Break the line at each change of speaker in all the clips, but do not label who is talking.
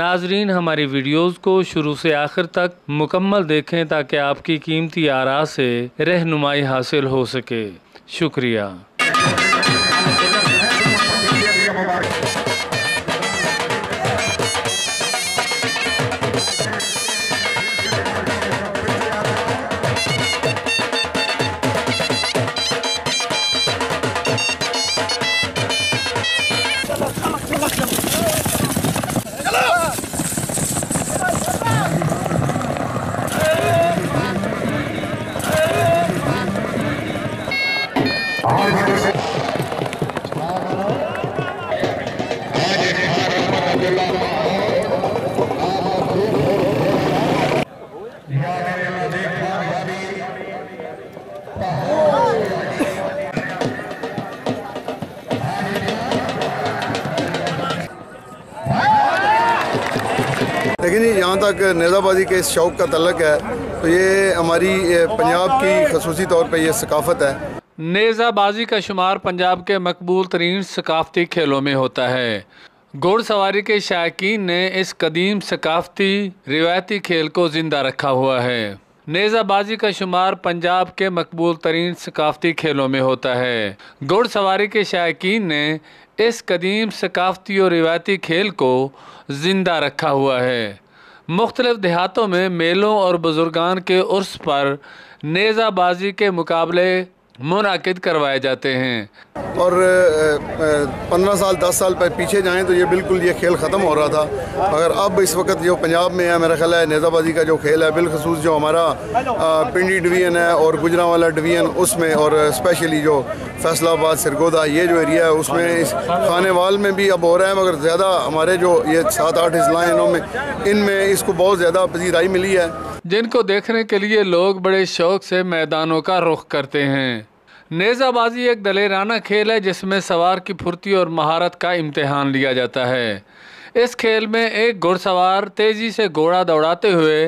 नाजरीन हमारी वीडियोस को शुरू से आखिर तक मुकम्मल देखें ताकि आपकी कीमती आरा से रहनुमाई हासिल हो सके शुक्रिया
जहाँ तक नेज़ाबाजी के इस शौक़ का तलक है तो ये हमारी पंजाब की खसूसी तौर पर यह सकाफ़त है
नेज़ाबाजी का शुमार पंजाब के मकबूल तरीन सकाफ़ती खेलों में होता है घोड़सवारी के शायकीन ने इस कदीम सकाफ़ती रिवायती खेल को ज़िंदा रखा हुआ है नेज़ाबाजी का शुमार पंजाब के मकबूल तरीन सकाफ़ती खेलों में होता है घोड़सवारी के शायकीन ने इस कदीम सकाफ़ती और रिवायती खेल को ज़िंदा रखा हुआ है मुख्तलिफ़ देहातों में मेलों और बुज़ुर्गान के उर्स पर नेज़ाबाजी के मुकाबले मुनद करवाए जाते हैं
और पंद्रह साल दस साल पर पीछे जाएं तो ये बिल्कुल ये खेल ख़त्म हो रहा था अगर अब इस वक्त जो पंजाब में है मेरा ख्याल है नेज़ाबाजी का जो खेल है बिलखसूस जो हमारा पिंडी डिवीज़न है और गुजरा वाला डिवीज़न उसमें और स्पेशली जो फैसलाबाद सिरगोदा ये जो एरिया है उसमें इस खानेवाल में भी अब हो रहा है मगर ज़्यादा हमारे जो ये सात आठ अजलाँ इनमें इनमें इसको बहुत ज़्यादा पजीराई मिली है
जिनको देखने के लिए लोग बड़े शौक से मैदानों का रुख करते हैं नेज़ाबाजी एक दलेराना खेल है जिसमें सवार की फुर्ती और महारत का इम्तहान लिया जाता है इस खेल में एक घुड़सवार तेज़ी से घोड़ा दौड़ाते हुए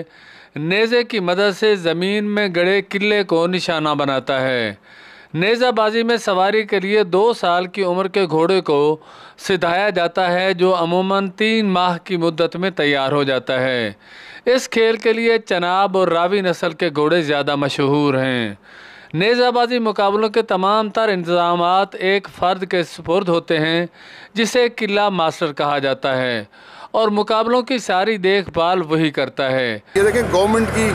नेज़े की मदद से ज़मीन में गड़े किले को निशाना बनाता है नेज़ाबाजी में सवारी के लिए दो साल की उम्र के घोड़े को सिधाया जाता है जो अमूमन तीन माह की मुद्दत में तैयार हो जाता है इस खेल के लिए चनाब और रावी नस्ल के घोड़े ज़्यादा मशहूर हैं नेज़ाबाजी मुकाबलों के तमाम तर इंतज़ाम एक फ़र्द के सुपुर्द होते हैं जिसे किला मास्टर कहा जाता है और मुकाबलों की सारी देखभाल वही करता है
ये देखें गवर्नमेंट की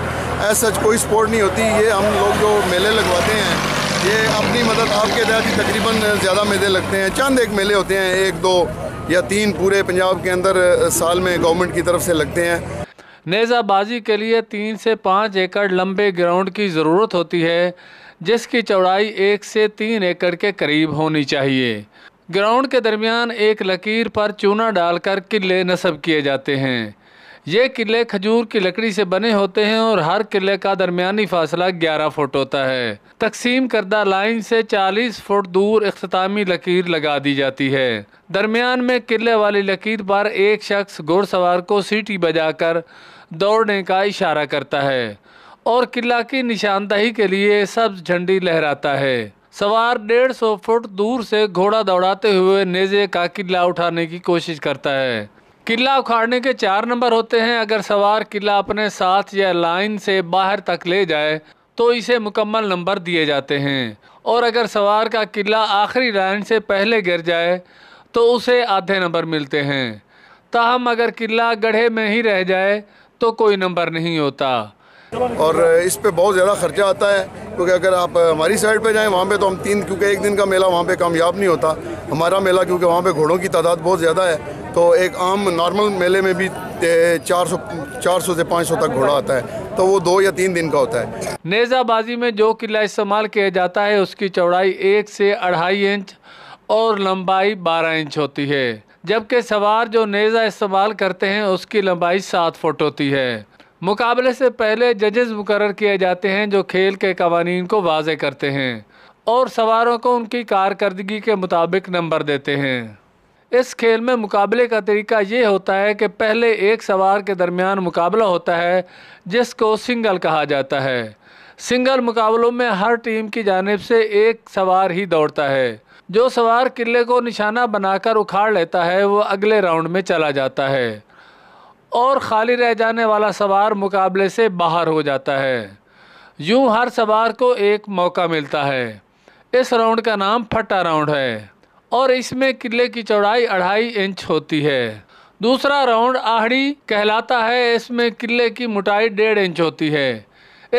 ऐसा कोई सपोर्ट नहीं होती ये हम लोग जो मेले लगवाते हैं ये अपनी मदद आपके तहत तकरीबन ज़्यादा मेले लगते हैं चंद एक मेले होते हैं एक दो या तीन पूरे पंजाब के अंदर साल में गवर्नमेंट की तरफ से लगते हैं
नेज़ाबाजी के लिए तीन से पाँच एकड़ लंबे ग्राउंड की ज़रूरत होती है जिसकी चौड़ाई एक से तीन एकड़ के करीब होनी चाहिए ग्राउंड के दरमियान एक लकीर पर चूना डालकर किले नस्ब किए जाते हैं ये किले खजूर की लकड़ी से बने होते हैं और हर किले का दरमियानी फासला 11 फुट होता है तकसीम करदा लाइन से 40 फुट दूर अख्तामी लकीर लगा दी जाती है दरमियान में किले वाली लकीर पर एक शख्स घोड़सवार को सीटी बजाकर दौड़ने का इशारा करता है और किला की निशानदही के लिए सब झंडी लहराता है सवार डेढ़ सौ फुट दूर से घोड़ा दौड़ाते हुए नेजे का किला उठाने की कोशिश करता है किला उखाड़ने के चार नंबर होते हैं अगर सवार किला अपने साथ या लाइन से बाहर तक ले जाए तो इसे मुकम्मल नंबर दिए जाते हैं और अगर सवार का किला आखिरी लाइन से पहले गिर जाए तो उसे आधे नंबर मिलते हैं ताहम अगर किला गढ़े में ही रह जाए तो कोई नंबर नहीं होता
और इस पे बहुत ज़्यादा खर्चा आता है क्योंकि अगर आप हमारी साइड पे जाएं वहाँ पे तो हम तीन क्योंकि एक दिन का मेला वहाँ पे कामयाब नहीं होता हमारा मेला क्योंकि वहाँ पे घोड़ों की तादाद बहुत ज़्यादा है तो एक आम नॉर्मल मेले में भी चार सौ चार सौ से पाँच सौ तक घोड़ा आता है तो वो दो या तीन दिन का होता है
नेज़ाबाजी में जो किला इस्तेमाल किया जाता है उसकी चौड़ाई एक से अढ़ाई इंच और लंबाई बारह इंच होती है जबकि सवार जो नेज़ा इस्तेमाल करते हैं उसकी लंबाई सात फुट होती है मुकाबले से पहले जजेस मुकर किए जाते हैं जो खेल के कवानीन को वाजे करते हैं और सवारों को उनकी कारकर्दगी के मुताबिक नंबर देते हैं इस खेल में मुकाबले का तरीका ये होता है कि पहले एक सवार के दरमियान मुकाबला होता है जिसको सिंगल कहा जाता है सिंगल मुकाबलों में हर टीम की जानब से एक सवार ही दौड़ता है जो सवार किले को निशाना बनाकर उखाड़ लेता है वो अगले राउंड में चला जाता है और खाली रह जाने वाला सवार मुकाबले से बाहर हो जाता है यूं हर सवार को एक मौका मिलता है इस राउंड का नाम फटा राउंड है और इसमें किले की चौड़ाई अढ़ाई इंच होती है दूसरा राउंड आहड़ी कहलाता है इसमें किले की मोटाई डेढ़ इंच होती है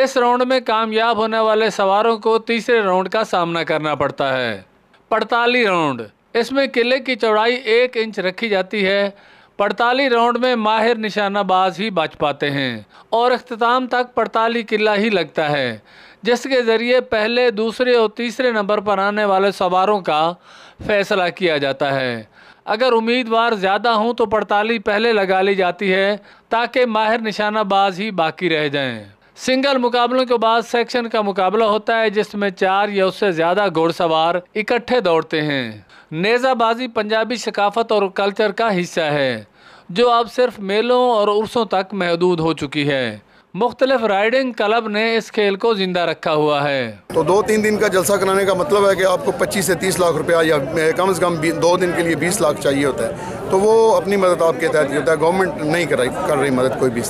इस राउंड में कामयाब होने वाले सवारों को तीसरे राउंड का सामना करना पड़ता है पड़ताली राउंड इसमें किले की चौड़ाई एक इंच रखी जाती है पड़ताली राउंड में माहिर निशानाबाज ही बच पाते हैं और अख्ताम तक पड़ताली किला ही लगता है जिसके ज़रिए पहले दूसरे और तीसरे नंबर पर आने वाले सवारों का फैसला किया जाता है अगर उम्मीदवार ज़्यादा हों तो पड़ताली पहले लगा ली जाती है ताकि माहिर निशानाबाज ही बाकी रह जाएँ सिंगल मुकाबलों के बाद सेक्शन का मुकाबला होता है जिसमें चार या उससे ज़्यादा घोड़सवार इकट्ठे दौड़ते हैं नेज़ाबाजी पंजाबी सकाफत और कल्चर का हिस्सा है जो अब सिर्फ मेलों और उर्सों तक महदूद हो चुकी है मुख्तलिफ राइडिंग क्लब ने इस खेल को जिंदा रखा हुआ है
तो दो तीन दिन का जलसा कराने का मतलब है कि आपको 25 से 30 लाख रुपया या कम से कम दो दिन के लिए 20 लाख चाहिए होता है तो वो अपनी मदद आपके तहत होता है गवर्नमेंट नहीं कर रही कर रही मदद कोई भी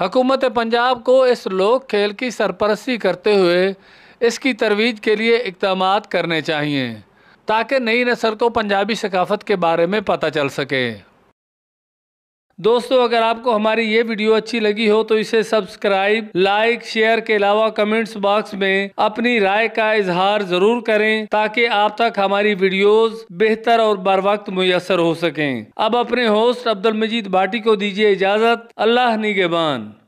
हकूमत पंजाब को इस लोक खेल की सरपरस्ती करते हुए इसकी तरवीज के लिए इकदाम करने चाहिए ताकि नई नसल को पंजाबी सकाफत के बारे में पता चल सके दोस्तों अगर आपको हमारी ये वीडियो अच्छी लगी हो तो इसे सब्सक्राइब लाइक शेयर के अलावा कमेंट्स बॉक्स में अपनी राय का इजहार जरूर करें ताकि आप तक हमारी वीडियोस बेहतर और बर वक्त मुयसर हो सकें अब अपने होस्ट अब्दुल मजीद भाटी को दीजिए इजाज़त अल्लाह निगेबान